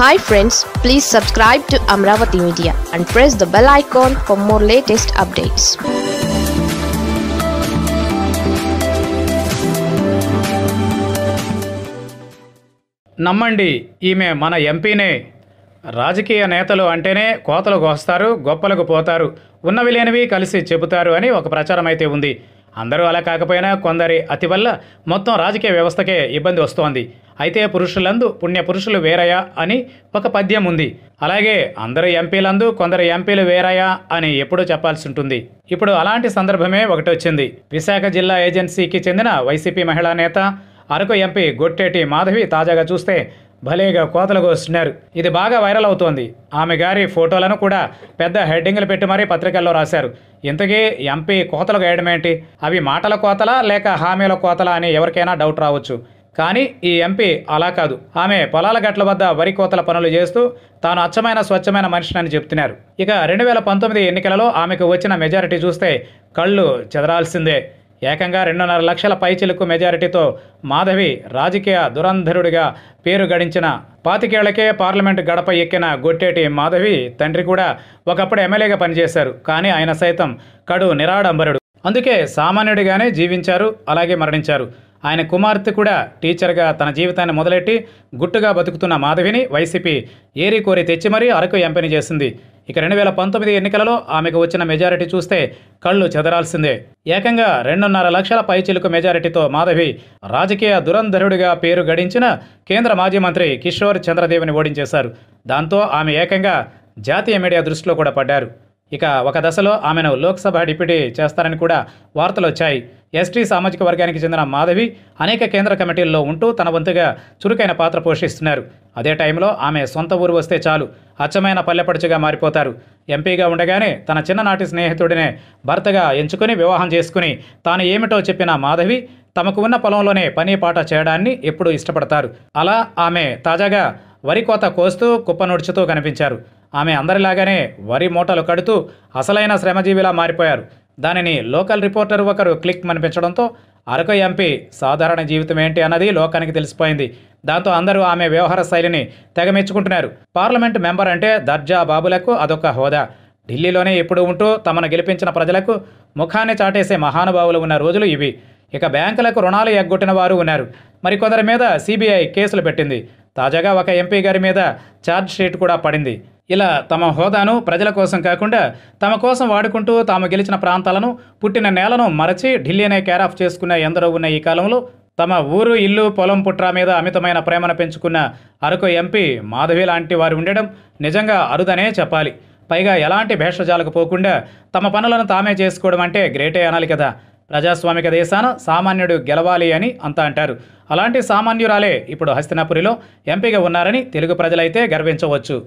hi friends please subscribe to Amaravati media and press the bell icon for more latest updates నమ్మండి ఈమె మన ఎంపీనే రాజకీయ నేతలు అంటేనే కోతలు కోస్తారు గొప్పలకు పోతారు ఉన్నవి లేనివి కలిసి చెబుతారు అని ఒక ప్రచారం అయితే ఉంది అందరూ అలా కాకపోయినా కొందరి అతి వల్ల మొత్తం రాజకీయ వ్యవస్థకే ఇబ్బంది వస్తోంది అయితే పురుషులందు పుణ్యపురుషులు వేరయా అని ఒక పద్యం ఉంది అలాగే అందరు ఎంపీలందు కొందరు ఎంపీలు వేరయా అని ఎప్పుడూ చెప్పాల్సి ఉంటుంది ఇప్పుడు అలాంటి సందర్భమే ఒకటి వచ్చింది విశాఖ జిల్లా ఏజెన్సీకి చెందిన వైసీపీ మహిళా నేత అరకు ఎంపీ గొట్టేటి మాధవి తాజాగా చూస్తే భలేగా కోతలు కోస్తున్నారు ఇది బాగా వైరల్ అవుతోంది ఆమె గారి ఫోటోలను కూడా పెద్ద హెడ్డింగ్లు పెట్టి మరీ పత్రికల్లో రాశారు ఇంతకీ ఎంపీ కోతలు గేయడం ఏంటి అవి మాటల కోతలా లేక హామీల కోతలా అని ఎవరికైనా డౌట్ రావచ్చు కానీ ఈ ఎంపీ అలా కాదు ఆమె పొలాల గట్ల వద్ద వరి కోతల పనులు చేస్తూ తాను అచ్చమైన స్వచ్ఛమైన మనిషినని చెప్తున్నారు ఇక రెండు వేల పంతొమ్మిది ఎన్నికలలో ఆమెకు వచ్చిన మెజారిటీ చూస్తే కళ్ళు చెదరాల్సిందే ఏకంగా రెండున్నర లక్షల పైచిలకు మెజారిటీతో మాధవి రాజకీయ దురంధరుడిగా పేరు గడించిన పాతికేళ్లకే పార్లమెంటు గడప ఎక్కిన గొట్టేటి మాధవి తండ్రి కూడా ఒకప్పుడు ఎమ్మెల్యేగా పనిచేశారు కానీ ఆయన సైతం కడు నిరాడంబరుడు అందుకే సామాన్యుడిగానే జీవించారు అలాగే మరణించారు ఆయన కుమార్తె కూడా టీచర్గా తన జీవితాన్ని మొదలెట్టి గుట్టుగా బతుకుతున్న మాధవిని వైసీపీ ఏరి కోరి తెచ్చి మరీ అరకు ఎంపిని చేసింది ఇక రెండు వేల పంతొమ్మిది ఎన్నికలలో ఆమెకు వచ్చిన మెజారిటీ చూస్తే కళ్ళు చెదరాల్సిందే ఏకంగా రెండున్నర లక్షల పైచిలుకు మెజారిటీతో మాధవి రాజకీయ దురంధరుడిగా పేరు గడించిన కేంద్ర మాజీ మంత్రి కిషోర్ చంద్రదేవిని ఓడించేశారు దాంతో ఆమె ఏకంగా జాతీయ మీడియా దృష్టిలో కూడా పడ్డారు ఇక ఒక దశలో ఆమెను లోక్సభ డిప్యూటీ చేస్తారని కూడా వార్తలు వచ్చాయి ఎస్టీ సామాజిక వర్గానికి చెందిన మాధవి అనేక కేంద్ర కమిటీల్లో ఉంటూ తన వంతుగా చురుకైన పాత్ర పోషిస్తున్నారు అదే టైంలో ఆమె సొంత ఊరు వస్తే చాలు అచ్చమైన పల్లెపడుచుగా మారిపోతారు ఎంపీగా ఉండగానే తన చిన్ననాటి స్నేహితుడినే భర్తగా ఎంచుకుని వివాహం చేసుకుని తాను ఏమిటో చెప్పిన మాధవి తమకు ఉన్న పొలంలోనే పని పాట చేయడాన్ని ఎప్పుడూ ఇష్టపడతారు అలా ఆమె తాజాగా వరి కోత కోస్తూ కుప్పనుడుచుతూ కనిపించారు ఆమె అందరిలాగానే వరి మూటలు కడుతూ అసలైన శ్రమజీవిలా మారిపోయారు దానిని లోకల్ రిపోర్టర్ ఒకరు క్లిక్ మనిపించడంతో అరకు ఎంపీ సాధారణ జీవితం ఏంటి అన్నది లోకానికి తెలిసిపోయింది దాంతో అందరూ ఆమె వ్యవహార శైలిని తెగమెచ్చుకుంటున్నారు పార్లమెంట్ మెంబర్ అంటే దర్జా బాబులకు అదొక హోదా ఢిల్లీలోనే ఎప్పుడు ఉంటూ తమను గెలిపించిన ప్రజలకు ముఖాన్ని చాటేసే మహానుభావులు ఉన్న రోజులు ఇవి ఇక బ్యాంకులకు రుణాలు ఎగ్గొట్టిన వారు ఉన్నారు మరికొందరి మీద సిబిఐ కేసులు పెట్టింది తాజాగా ఒక ఎంపీ గారి మీద ఛార్జ్ షీట్ కూడా పడింది ఇలా తమ హోదాను ప్రజల కోసం కాకుండా తమ కోసం వాడుకుంటూ తాము గెలిచిన ప్రాంతాలను పుట్టిన నేలను మరచి ఢిల్లీనే కేర్ ఆఫ్ చేసుకున్న ఎందరో ఉన్న ఈ కాలంలో తమ ఊరు ఇల్లు పొలం పుట్ర మీద అమితమైన ప్రేమను పెంచుకున్న అరకు ఎంపీ మాధవి లాంటి వారు ఉండడం నిజంగా అరుదనే చెప్పాలి పైగా ఎలాంటి భేషజాలకు పోకుండా తమ పనులను తామే చేసుకోవడం అంటే గ్రేటే అనాలి కదా ప్రజాస్వామిక దేశాన సామాన్యుడు గెలవాలి అని అంతా అంటారు అలాంటి సామాన్యురాలే ఇప్పుడు హస్తినాపురిలో ఎంపీగా ఉన్నారని తెలుగు ప్రజలైతే గర్వించవచ్చు